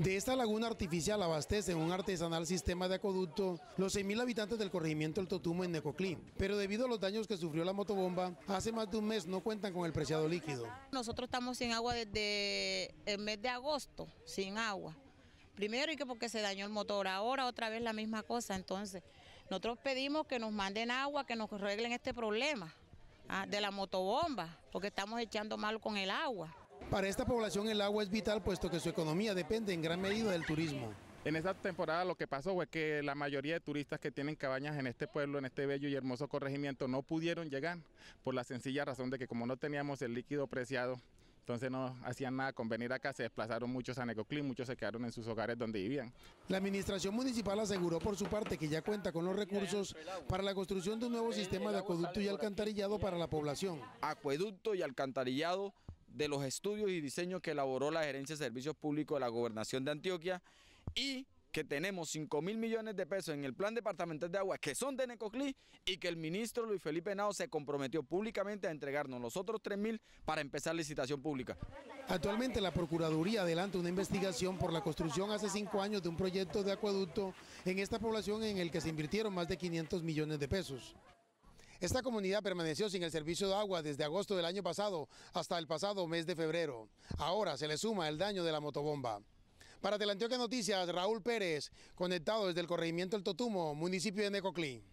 De esta laguna artificial abastecen un artesanal sistema de acueducto los 6.000 habitantes del corregimiento El Totumo en Necoclí, pero debido a los daños que sufrió la motobomba, hace más de un mes no cuentan con el preciado líquido. Nosotros estamos sin agua desde el mes de agosto, sin agua. Primero y que porque se dañó el motor, ahora otra vez la misma cosa, entonces nosotros pedimos que nos manden agua, que nos arreglen este problema ah, de la motobomba, porque estamos echando mal con el agua. Para esta población el agua es vital puesto que su economía depende en gran medida del turismo. En esta temporada lo que pasó fue que la mayoría de turistas que tienen cabañas en este pueblo, en este bello y hermoso corregimiento, no pudieron llegar por la sencilla razón de que como no teníamos el líquido preciado, entonces no hacían nada con venir acá, se desplazaron muchos a Necoclí, muchos se quedaron en sus hogares donde vivían. La administración municipal aseguró por su parte que ya cuenta con los recursos para la construcción de un nuevo sistema de acueducto y alcantarillado para la población. Acueducto y alcantarillado de los estudios y diseños que elaboró la Gerencia de Servicios Públicos de la Gobernación de Antioquia y que tenemos 5 mil millones de pesos en el plan departamental de agua que son de Necoclí y que el ministro Luis Felipe Henao se comprometió públicamente a entregarnos los otros 3 mil para empezar licitación pública. Actualmente la Procuraduría adelanta una investigación por la construcción hace 5 años de un proyecto de acueducto en esta población en el que se invirtieron más de 500 millones de pesos. Esta comunidad permaneció sin el servicio de agua desde agosto del año pasado hasta el pasado mes de febrero. Ahora se le suma el daño de la motobomba. Para Telantioque Noticias, Raúl Pérez, conectado desde el corregimiento El Totumo, municipio de Necoclí.